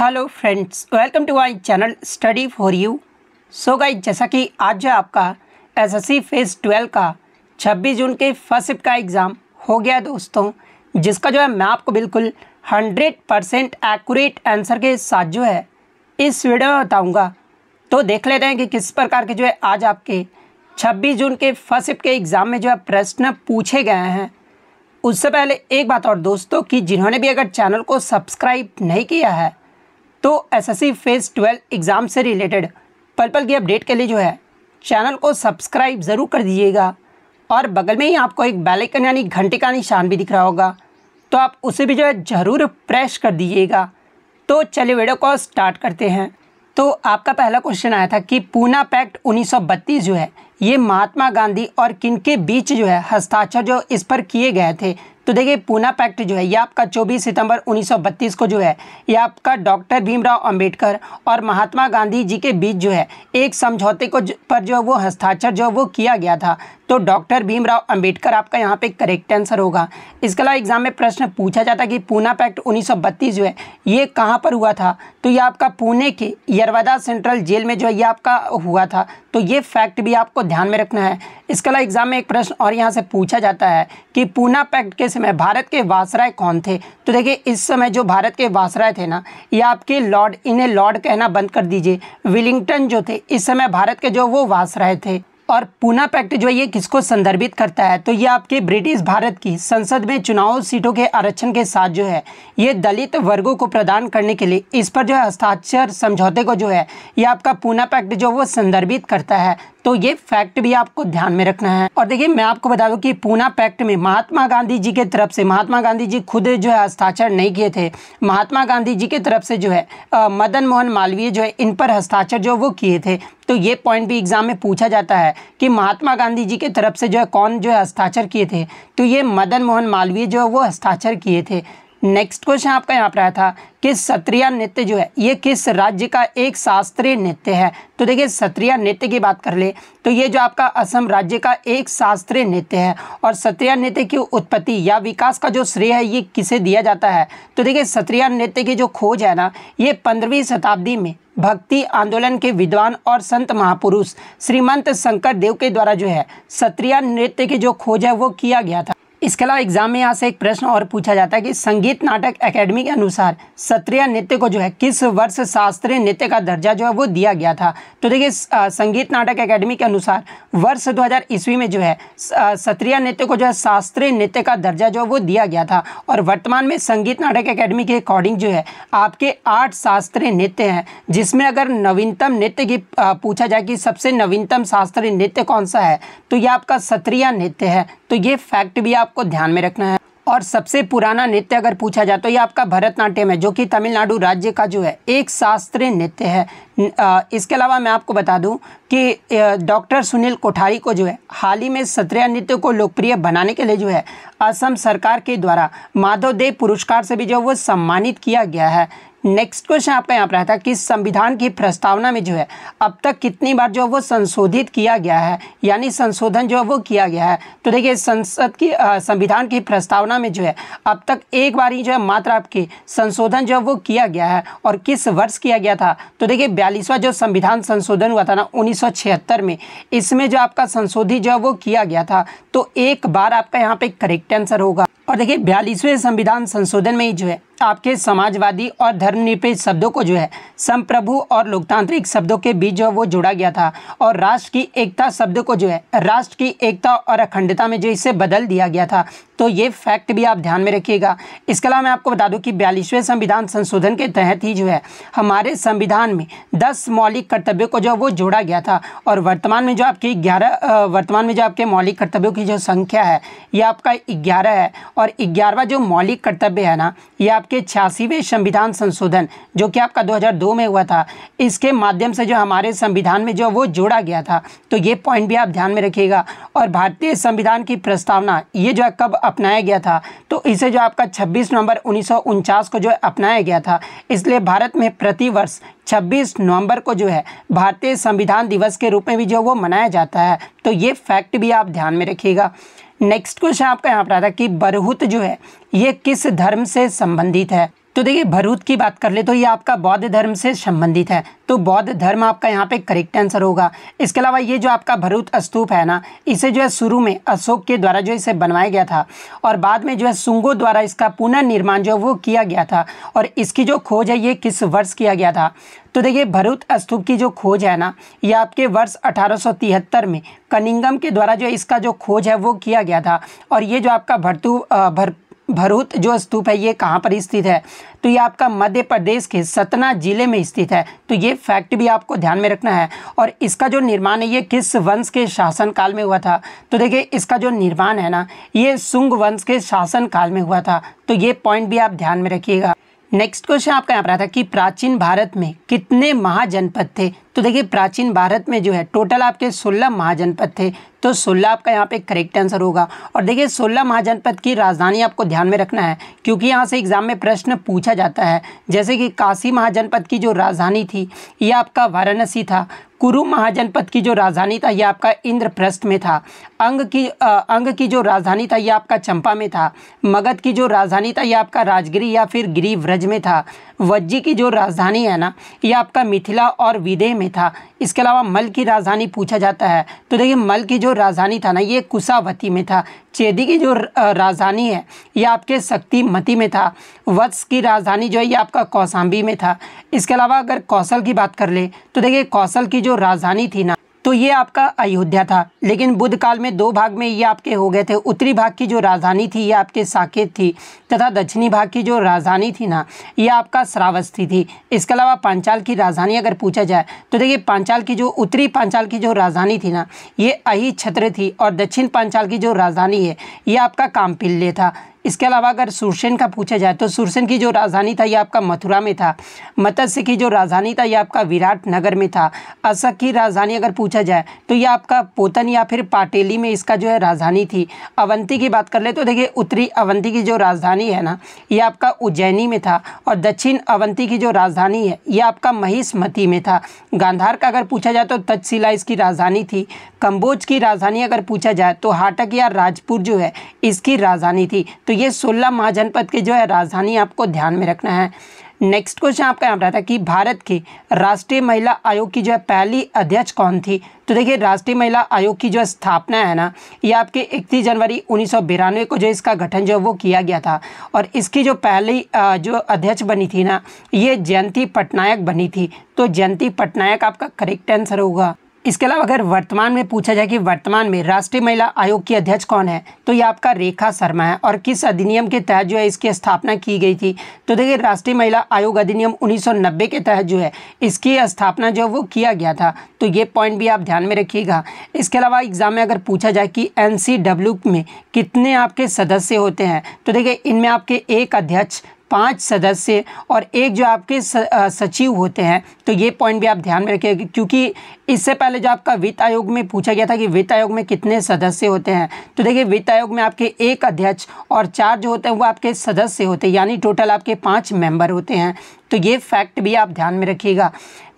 hello friends welcome to my channel study for you so guys जैसा कि आज जो आपका एसएससी फेज़ ट्वेल्व का 26 जून के फर्स्ट शिफ्ट का एग्ज़ाम हो गया दोस्तों जिसका जो है मैं आपको बिल्कुल 100 परसेंट एक्यूरेट आंसर के साथ जो है इस वीडियो में बताऊंगा तो देख लेते हैं कि किस प्रकार के जो है आज आपके छब्बीस जून के फर्स्ट शिफ्ट के एग्ज़ाम में जो है प्रश्न पूछे गए हैं उससे पहले एक बात और दोस्तों कि जिन्होंने भी अगर चैनल को सब्सक्राइब नहीं किया है तो एसएससी फेज़ ट्वेल्व एग्ज़ाम से रिलेटेड पल पल की अपडेट के लिए जो है चैनल को सब्सक्राइब ज़रूर कर दीजिएगा और बगल में ही आपको एक बेलाइकन यानी घंटे का निशान भी दिख रहा होगा तो आप उसे भी जो है ज़रूर प्रेस कर दीजिएगा तो चलिए वीडियो को स्टार्ट करते हैं तो आपका पहला क्वेश्चन आया था कि पूना पैक्ट 1932 जो है ये महात्मा गांधी और किन के बीच जो है हस्ताक्षर जो इस पर किए गए थे तो देखिए पूना पैक्ट जो है ये आपका 24 सितंबर 1932 को जो है ये आपका डॉक्टर भीमराव अंबेडकर और महात्मा गांधी जी के बीच जो है एक समझौते को पर जो है वो हस्ताक्षर जो है वो किया गया था तो डॉक्टर भीमराव अंबेडकर आपका यहाँ पे करेक्ट आंसर होगा इसके अलावा एग्जाम में प्रश्न पूछा जाता कि पूना पैक्ट 1932 जो है ये कहाँ पर हुआ था तो ये आपका पुणे के यरवादा सेंट्रल जेल में जो है ये आपका हुआ था तो ये फैक्ट भी आपको ध्यान में रखना है इसके अलावा एग्जाम में एक प्रश्न और यहाँ से पूछा जाता है कि पूना पैक्ट के समय भारत के वासराय कौन थे तो देखिए इस समय जो भारत के वासराय थे ना ये आपके लॉर्ड इन्हें लॉर्ड कहना बंद कर दीजिए विलिंगटन जो थे इस समय भारत के जो वो वासराय थे और पूना पैक्ट जो है ये किसको संदर्भित करता है तो ये आपके ब्रिटिश भारत की संसद में चुनाव सीटों के आरक्षण के साथ जो है ये दलित वर्गों को प्रदान करने के लिए इस पर जो है हस्ताक्षर समझौते को जो है ये आपका पूना पैक्ट जो वो संदर्भित करता है तो ये फैक्ट भी आपको ध्यान में रखना है और देखिए मैं आपको बता दूं कि पूना पैक्ट में महात्मा गांधी जी के तरफ से महात्मा गांधी जी खुद जो है हस्ताक्षर नहीं किए थे महात्मा गांधी जी के तरफ से जो है आ, मदन मोहन मालवीय जो है इन पर हस्ताक्षर जो वो किए थे तो ये पॉइंट भी एग्जाम में पूछा जाता है कि महात्मा गांधी जी के तरफ से जो है कौन जो है हस्ताक्षर किए थे तो ये मदन मोहन मालवीय जो है वो हस्ताक्षर किए थे नेक्स्ट क्वेश्चन आपका यहाँ पर आया था कि सत्रिया नृत्य जो है ये किस राज्य का एक शास्त्रीय नृत्य है तो देखिए सत्रिया नृत्य की बात कर ले तो ये जो आपका असम राज्य का एक शास्त्रीय नृत्य है और सत्रिया नृत्य की उत्पत्ति या विकास का जो श्रेय है ये किसे दिया जाता है तो देखिए सत्रिया नृत्य की जो खोज है ना ये पंद्रहवीं शताब्दी में भक्ति आंदोलन के विद्वान और संत महापुरुष श्रीमंत शंकर देव के द्वारा जो है सत्रिया नृत्य की जो खोज है वो किया गया था इसके अलावा एग्जाम में यहाँ से एक प्रश्न और पूछा जाता है कि संगीत नाटक एकेडमी के अनुसार सत्रीय नृत्य को जो है किस वर्ष शास्त्रीय नृत्य का दर्जा जो है वो दिया गया था तो देखिए संगीत नाटक एकेडमी के अनुसार वर्ष 2000 ईस्वी में जो है सत्रिया नृत्य को जो है शास्त्रीय नृत्य का दर्जा जो है वो दिया गया था और वर्तमान में संगीत नाटक अकेडमी के अकॉर्डिंग जो है आपके आठ शास्त्रीय नृत्य हैं जिसमें अगर नवीनतम नृत्य की पूछा जाए कि सबसे नवीनतम शास्त्रीय नृत्य कौन सा है तो यह आपका सत्रीय नृत्य है तो ये फैक्ट भी आपको ध्यान में रखना है और सबसे पुराना नृत्य अगर पूछा जाए तो ये आपका भरतनाट्यम है जो कि तमिलनाडु राज्य का जो है एक शास्त्रीय नृत्य है इसके अलावा मैं आपको बता दूं कि डॉक्टर सुनील कोठारी को जो है हाल ही में सत्रह नृत्य को लोकप्रिय बनाने के लिए जो है असम सरकार के द्वारा माधव देव पुरस्कार से भी जो है वो सम्मानित किया गया है नेक्स्ट क्वेश्चन आपका यहाँ पर आया था कि संविधान की प्रस्तावना में जो है अब तक कितनी बार जो है वो संशोधित किया गया है यानी संशोधन जो है वो किया गया है तो देखिए संसद की संविधान की प्रस्तावना में जो है अब तक एक बार ही जो है मात्र आपकी संशोधन जो है वो किया गया है और किस वर्ष किया गया था तो देखिए बयालीसवा जो संविधान संशोधन हुआ था ना उन्नीस में इसमें जो आपका संशोधित जो है वो किया गया था तो एक बार आपका यहाँ पे करेक्ट आंसर होगा और देखिए बयालीसवें संविधान संशोधन में ही जो है तो आपके समाजवादी और धर्मनिरपेक्ष शब्दों को जो है संप्रभु और लोकतांत्रिक शब्दों के बीच जो है वो जोड़ा गया था और राष्ट्र की एकता शब्द को जो है राष्ट्र की एकता और अखंडता में जो इसे बदल दिया गया था तो ये फैक्ट भी आप ध्यान में रखिएगा इसके अलावा मैं आपको बता दूं कि बयालीसवें संविधान संशोधन के तहत ही जो है हमारे संविधान में दस मौलिक कर्तव्यों को जो है वो जोड़ा गया था और वर्तमान में जो आपकी ग्यारह वर्तमान में जो आपके मौलिक कर्तव्यों की जो संख्या है ये आपका ग्यारह है और ग्यारहवा जो मौलिक कर्तव्य है ना ये आप के छियासीवें संविधान संशोधन जो कि आपका 2002 में हुआ था इसके माध्यम से जो हमारे संविधान में जो वो जोड़ा गया था तो ये पॉइंट भी आप ध्यान में रखिएगा और भारतीय संविधान की प्रस्तावना ये जो है कब अपनाया गया था तो इसे जो आपका छब्बीस नवंबर उन्नीस को जो अपनाया गया था इसलिए भारत में प्रतिवर्ष 26 नवंबर को जो है भारतीय संविधान दिवस के रूप में भी जो वो मनाया जाता है तो ये फैक्ट भी आप ध्यान में रखिएगा नेक्स्ट क्वेश्चन आपका यहाँ पर आता है कि बरहुत जो है ये किस धर्म से संबंधित है तो देखिए भरूत की बात कर ले तो ये आपका बौद्ध धर्म से संबंधित है तो बौद्ध धर्म आपका यहाँ पे करेक्ट आंसर होगा इसके अलावा ये जो आपका भरूत स्तूप है ना इसे जो है शुरू में अशोक के द्वारा जो इसे बनवाया गया था और बाद में जो है सुंगो द्वारा इसका पुनर्निर्माण जो है वो किया गया था और इसकी जो खोज है ये किस वर्ष किया गया था तो देखिए भरूत स्तूप की जो खोज है ना ये आपके वर्ष अठारह में कनिंगम के द्वारा जो इसका जो खोज है वो किया गया था और ये जो आपका भरतू भर भरूत जो स्तूप है ये कहाँ पर स्थित है तो ये आपका मध्य प्रदेश के सतना जिले में स्थित है तो ये फैक्ट भी आपको ध्यान में रखना है और इसका जो निर्माण है ये किस वंश के शासनकाल में हुआ था तो देखिए इसका जो निर्माण है ना ये सुंग वंश के शासनकाल में हुआ था तो ये पॉइंट भी आप ध्यान में रखिएगा नेक्स्ट क्वेश्चन आपका यहाँ पर आया था कि प्राचीन भारत में कितने महाजनपद थे तो देखिए प्राचीन भारत में जो है टोटल आपके सोलह महाजनपद थे तो सोलह आपका यहाँ पे करेक्ट आंसर होगा और देखिए सोलह महाजनपद की राजधानी आपको ध्यान में रखना है क्योंकि यहाँ से एग्जाम में प्रश्न पूछा जाता है जैसे कि काशी महाजनपद की जो राजधानी थी यह आपका वाराणसी था कुरु महाजनपद की जो राजधानी था यह आपका इंद्रप्रस्थ में था अंग की आ, अंग की जो राजधानी था यह आपका चंपा में था मगध की जो राजधानी था यह आपका राजगिरी या फिर गिरिव्रज में था वज्जी की जो राजधानी है ना यह आपका मिथिला और विदेह में था इसके अलावा मल की राजधानी पूछा जाता है तो देखिए मल की जो राजधानी था ना ये कुसावती में था चेदी की जो राजधानी है ये आपके शक्तिमती में था वत्स की राजधानी जो है ये आपका कौसाम्बी में था इसके अलावा अगर कौशल की बात कर ले तो देखिए कौशल की जो राजधानी थी ना तो ये आपका अयोध्या था लेकिन बुद्ध काल में दो भाग में ये आपके हो गए थे उत्तरी भाग की जो राजधानी थी ये आपके साकेत थी तथा दक्षिणी भाग की जो राजधानी थी ना ये आपका श्रावस्ती थी इसके अलावा पांचाल की राजधानी अगर पूछा जाए तो देखिए पांचाल की जो उत्तरी पांचाल की जो राजधानी थी ना ये अही छत्र थी और दक्षिण पांचाल की जो राजधानी है ये आपका कामपिल्ले था इसके अलावा अगर सुरसेन का पूछा जाए तो सुरसेन की जो राजधानी था ये आपका मथुरा में था मत्स्य की जो राजधानी था ये आपका विराट नगर में था असक की राजधानी अगर पूछा जाए तो ये आपका पोतन या फिर पाटेली में इसका जो है राजधानी थी अवंती की बात कर ले तो देखिए उत्तरी अवंती की जो राजधानी है ना ये आपका उज्जैनी में था और दक्षिण अवंती की जो राजधानी है ये आपका महिष्मती में था गांधार का अगर पूछा जाए तो तक्षशिला इसकी राजधानी थी कंबोज की राजधानी अगर पूछा जाए तो हाटक या राजपुर जो है इसकी राजधानी थी तो ये सोलह महाजनपद की जो है राजधानी आपको ध्यान में रखना है नेक्स्ट क्वेश्चन आपका यहाँ रहा था कि भारत की राष्ट्रीय महिला आयोग की जो है पहली अध्यक्ष कौन थी तो देखिए राष्ट्रीय महिला आयोग की जो स्थापना है ना ये आपके इकतीस जनवरी उन्नीस को जो इसका गठन जो है वो किया गया था और इसकी जो पहली जो अध्यक्ष बनी थी ना ये जयंती पटनायक बनी थी तो जयंती पटनायक आपका करेक्ट आंसर होगा इसके अलावा अगर वर्तमान में पूछा जाए कि वर्तमान में राष्ट्रीय महिला आयोग की अध्यक्ष कौन है तो ये आपका रेखा शर्मा है और किस अधिनियम के तहत जो है इसकी स्थापना की गई थी तो देखिए राष्ट्रीय महिला आयोग अधिनियम 1990 के तहत जो है इसकी स्थापना जो है वो किया गया था तो ये पॉइंट भी आप ध्यान में रखिएगा इसके अलावा एग्जाम में अगर पूछा जाए कि एन में कितने आपके सदस्य होते हैं तो देखिए इनमें आपके एक अध्यक्ष पाँच सदस्य और एक जो आपके सचिव होते हैं तो ये पॉइंट भी आप ध्यान में रखिएगा क्योंकि इससे पहले जो आपका वित्त आयोग में पूछा गया था कि वित्त आयोग में कितने सदस्य होते हैं तो देखिए वित्त आयोग में आपके एक अध्यक्ष और चार जो होते हैं वो आपके सदस्य होते हैं यानी टोटल आपके पाँच मेंबर होते हैं तो ये फैक्ट भी आप ध्यान में रखिएगा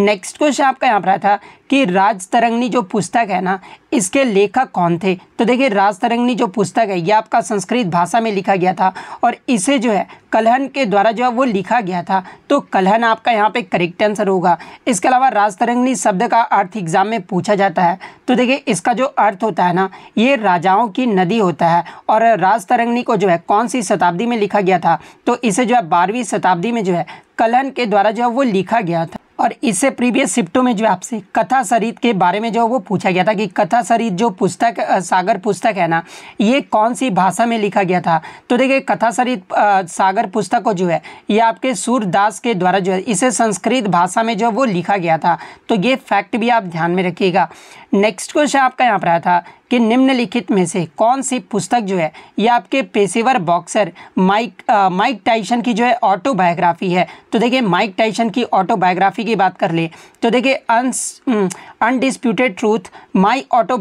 नेक्स्ट क्वेश्चन आपका यहाँ पर आया था कि राज तरंगनी जो पुस्तक है ना इसके लेखक कौन थे तो देखिए राज तरंगनी जो पुस्तक है ये आपका संस्कृत भाषा में लिखा गया था और इसे जो है कलहन के द्वारा जो है वो लिखा गया था तो कलहन आपका यहाँ पे करेक्ट आंसर होगा इसके अलावा राज तरंगनी शब्द का अर्थ एग्जाम में पूछा जाता है तो देखिए इसका जो अर्थ होता है ना ये राजाओं की नदी होता है और राज तरंगनी को जो है कौन सी शताब्दी में लिखा गया था तो इसे जो है बारहवीं शताब्दी में जो है कलहन के द्वारा जो है वो लिखा गया था और इससे प्रीवियस शिफ्टों में जो आपसे कथा सरित के बारे में जो वो पूछा गया था कि कथा सरित जो पुस्तक सागर पुस्तक है ना ये कौन सी भाषा में लिखा गया था तो देखिए कथा सरित सागर पुस्तक को जो है ये आपके सूरदास के द्वारा जो है इसे संस्कृत भाषा में जो वो लिखा गया था तो ये फैक्ट भी आप ध्यान में रखिएगा नेक्स्ट क्वेश्चन आपका यहाँ पर आया था कि निम्नलिखित में से कौन सी पुस्तक जो है ये आपके पेशेवर बॉक्सर माइक आ, माइक टाइशन की जो है ऑटोबायोग्राफी है तो देखिए माइक टाइशन की ऑटोबायोग्राफी की बात कर ले तो देखिए undisputed truth my auto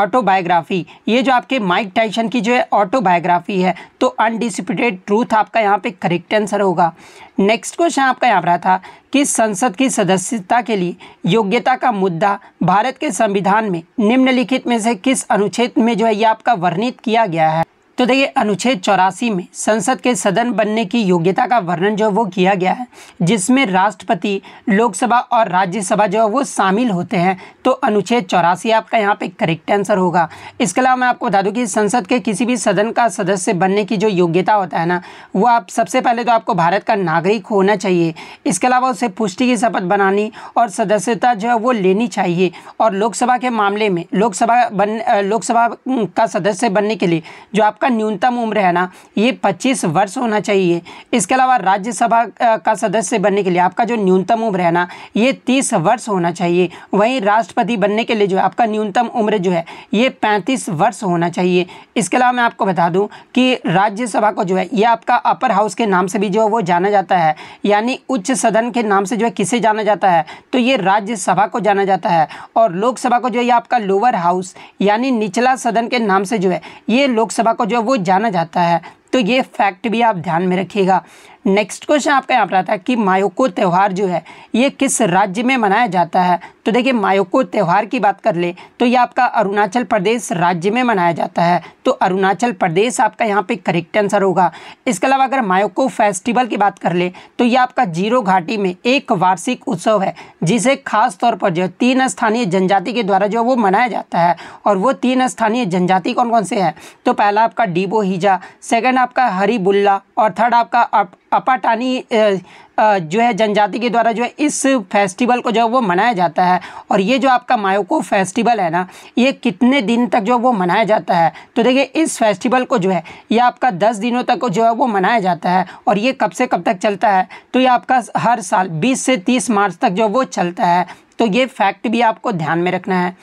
autobiography ये जो आपके माइक टाइशन की जो है ऑटोबायोग्राफी है तो अनडिस्प्यूटेड ट्रूथ आपका यहाँ पे करेक्ट आंसर होगा नेक्स्ट क्वेश्चन आपका यहाँ पर रहा था कि संसद की सदस्यता के लिए योग्यता का मुद्दा भारत के संविधान में निम्नलिखित में से किस अनुच्छेद में जो है ये आपका वर्णित किया गया है तो देखिए अनुच्छेद चौरासी में संसद के सदन बनने की योग्यता का वर्णन जो वो किया गया है जिसमें राष्ट्रपति लोकसभा और राज्यसभा जो है वो शामिल होते हैं तो अनुच्छेद चौरासी आपका यहाँ पे करेक्ट आंसर होगा इसके अलावा मैं आपको बता दूँ कि संसद के किसी भी सदन का सदस्य बनने की जो योग्यता होता है ना वो आप सबसे पहले तो आपको भारत का नागरिक होना चाहिए इसके अलावा उसे पुष्टि की शपथ बनानी और सदस्यता जो है वो लेनी चाहिए और लोकसभा के मामले में लोकसभा बन लोकसभा का सदस्य बनने के लिए जो आपका न्यूनतम उम्र है ना ये 25 वर्ष होना चाहिए इसके अलावा राज्यसभा का सदस्य बनने के लिए आपका जो न्यूनतम उम्र है ना ये 30 वर्ष होना चाहिए वहीं राष्ट्रपति बनने के लिए जो है आपका न्यूनतम उम्र जो है ये पैंतीस वर्ष होना चाहिए इसके अलावा मैं आपको बता दूँ कि राज्यसभा को जो है ये आपका अपर हाउस के नाम से भी जो है वो जाना जाता है यानी उच्च सदन के नाम से जो है किसे जाना जाता है तो ये राज्यसभा को जाना जाता है और लोकसभा को जो है ये आपका लोअर हाउस यानी निचला सदन के नाम से जो है ये लोकसभा को जो वो जाना जाता है तो ये फैक्ट भी आप ध्यान में रखिएगा नेक्स्ट क्वेश्चन आपका यहाँ पर आता है कि मायोको त्यौहार जो है ये किस राज्य में मनाया जाता है तो देखिए मायोको त्यौहार की बात कर ले तो ये आपका अरुणाचल प्रदेश राज्य में मनाया जाता है तो अरुणाचल प्रदेश आपका यहाँ पे करेक्ट आंसर होगा इसके अलावा अगर मायोको फेस्टिवल की बात कर ले तो ये आपका जीरो घाटी में एक वार्षिक उत्सव है जिसे खास तौर पर जो तीन स्थानीय जनजाति के द्वारा जो वो मनाया जाता है और वो तीन स्थानीय जनजाति कौन कौन से हैं तो पहला आपका डीबो हीजा सेकेंड आपका हरी बुल्ला और थर्ड आपका अप, अपाटानी जो है जनजाति के द्वारा जो है इस फेस्टिवल को जो है वो मनाया जाता है और ये जो आपका मायोको फेस्टिवल है ना ये कितने दिन तक जो वो मनाया जाता है तो देखिए इस फेस्टिवल को जो है ये आपका दस दिनों तक जो है वो मनाया जाता है और ये कब से कब तक चलता है तो ये आपका हर साल बीस से तीस मार्च तक जो वो चलता है तो ये फैक्ट भी आपको ध्यान में रखना है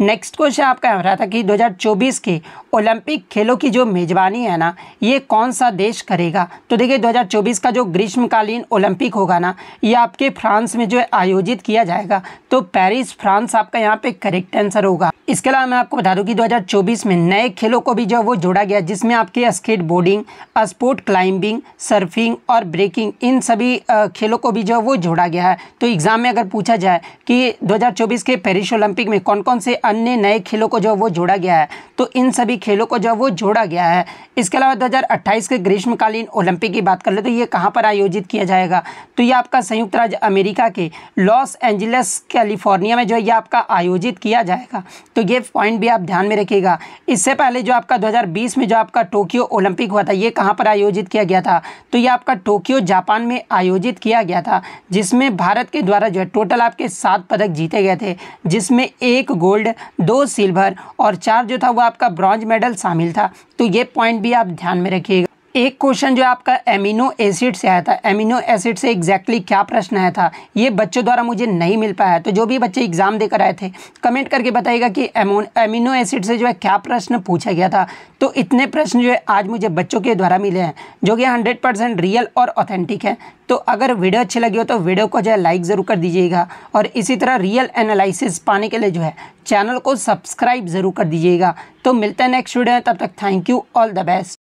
नेक्स्ट क्वेश्चन आपका हो रहा था कि 2024 के ओलंपिक खेलों की जो मेज़बानी है ना ये कौन सा देश करेगा तो देखिए 2024 का जो ग्रीष्मकालीन ओलंपिक होगा ना ये आपके फ्रांस में जो आयोजित किया जाएगा तो पेरिस फ्रांस आपका यहाँ पे करेक्ट आंसर होगा इसके अलावा मैं आपको बता दूँ कि दो में नए खेलों को भी जो वो जोड़ा गया जिसमें आपके skateboarding sport climbing surfing और ब्रेकिंग इन सभी खेलों को भी जो वो जोड़ा गया है तो एग्ज़ाम में अगर पूछा जाए कि दो के पेरिस ओलंपिक में कौन कौन से अन्य नए खेलों को जो वो जोड़ा गया है तो इन सभी खेलों को जो वो जोड़ा गया है इसके अलावा 2028 के ग्रीष्मकालीन ओलंपिक की बात कर ले तो ये कहाँ पर आयोजित किया जाएगा तो ये आपका संयुक्त राज्य अमेरिका के लॉस एंजल्स कैलिफोर्निया में जो है ये आपका आयोजित किया जाएगा तो ये पॉइंट भी आप ध्यान में रखिएगा इससे पहले जो आपका 2020 में जो आपका टोक्यो ओलंपिक हुआ था ये कहाँ पर आयोजित किया गया था तो ये आपका टोक्यो जापान में आयोजित किया गया था जिसमें भारत के द्वारा जो है टोटल आपके सात पदक जीते गए थे जिसमें एक गोल्ड दो सिल्वर और चार जो था वो आपका ब्रॉन्ज मेडल शामिल था तो ये पॉइंट भी आप ध्यान में रखिएगा एक क्वेश्चन जो आपका एमिनो एसिड से आया था एमिनो एसिड से एग्जैक्टली क्या प्रश्न आया था ये बच्चों द्वारा मुझे नहीं मिल पाया तो जो भी बच्चे एग्जाम देकर आए थे कमेंट करके बताइएगा कि एमिनो एसिड से जो है क्या प्रश्न पूछा गया था तो इतने प्रश्न जो है आज मुझे बच्चों के द्वारा मिले हैं जो कि हंड्रेड परसेंट रियल और ऑथेंटिक है तो अगर वीडियो अच्छी लगी हो तो वीडियो को जो है लाइक ज़रूर कर दीजिएगा और इसी तरह रियल एनालिसिस पाने के लिए जो है चैनल को सब्सक्राइब ज़रूर कर दीजिएगा तो मिलते हैं नेक्स्ट वीडियो में तब तक thank you all the best